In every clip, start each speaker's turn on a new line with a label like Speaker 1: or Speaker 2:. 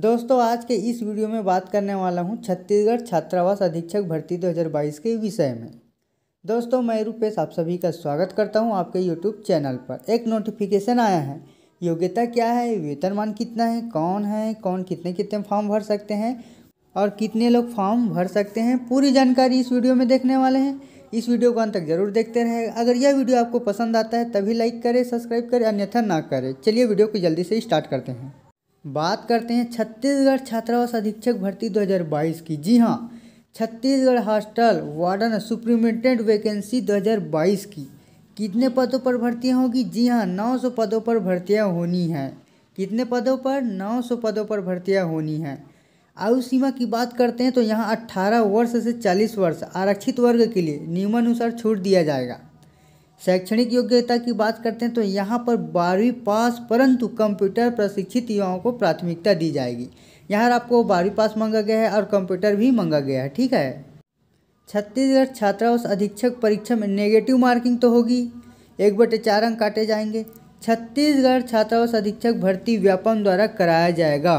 Speaker 1: दोस्तों आज के इस वीडियो में बात करने वाला हूँ छत्तीसगढ़ छात्रावास अधीक्षक भर्ती 2022 के विषय में दोस्तों मैं रूपेश आप सभी का स्वागत करता हूँ आपके यूट्यूब चैनल पर एक नोटिफिकेशन आया है योग्यता क्या है वेतनमान कितना है कौन है कौन कितने कितने फॉर्म भर सकते हैं और कितने लोग फॉर्म भर सकते हैं पूरी जानकारी इस वीडियो में देखने वाले हैं इस वीडियो को अंत तक जरूर देखते रहे अगर यह वीडियो आपको पसंद आता है तभी लाइक करें सब्सक्राइब करें अन्यथा ना करें चलिए वीडियो को जल्दी से स्टार्ट करते हैं बात करते हैं छत्तीसगढ़ छात्रावास अधीक्षक भर्ती 2022 की जी हाँ Chhattisgarh hostel warden superintendent vacancy 2022 की कितने पदों पर भर्तियाँ होगी जी हाँ 900 पदों पर भर्तियाँ होनी हैं कितने पदों पर 900 पदों पर भर्तियाँ होनी हैं आयु सीमा की बात करते हैं तो यहाँ 18 वर्ष से 40 वर्ष आरक्षित वर्ग के लिए नियमानुसार छूट दिया जाएगा शैक्षणिक योग्यता की बात करते हैं तो यहाँ पर बारहवीं पास परंतु कंप्यूटर प्रशिक्षित युवाओं को प्राथमिकता दी जाएगी यहाँ आपको बारहवीं पास मांगा गया है और कंप्यूटर भी मांगा गया है ठीक है छत्तीसगढ़ छात्रावास अधीक्षक परीक्षा में नेगेटिव मार्किंग तो होगी एक बटे चार अंक काटे जाएंगे छत्तीसगढ़ छात्रावास अधीक्षक भर्ती व्यापम द्वारा कराया जाएगा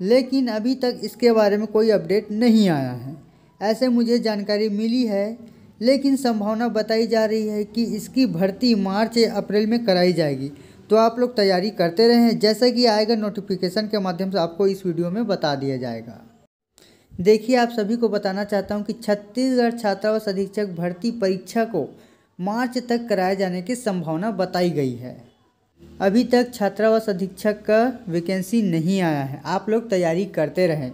Speaker 1: लेकिन अभी तक इसके बारे में कोई अपडेट नहीं आया है ऐसे मुझे जानकारी मिली है लेकिन संभावना बताई जा रही है कि इसकी भर्ती मार्च या अप्रैल में कराई जाएगी तो आप लोग तैयारी करते रहें जैसा कि आएगा नोटिफिकेशन के माध्यम से आपको इस वीडियो में बता दिया जाएगा देखिए आप सभी को बताना चाहता हूं कि छत्तीसगढ़ छात्रावास अधीक्षक भर्ती परीक्षा को मार्च तक कराए जाने की संभावना बताई गई है अभी तक छात्रावास अधीक्षक का वैकेंसी नहीं आया है आप लोग तैयारी करते रहें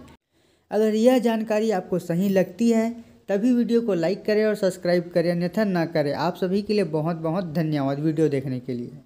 Speaker 1: अगर यह जानकारी आपको सही लगती है तभी वीडियो को लाइक करें और सब्सक्राइब करें अन्यथा ना करें आप सभी के लिए बहुत बहुत धन्यवाद वीडियो देखने के लिए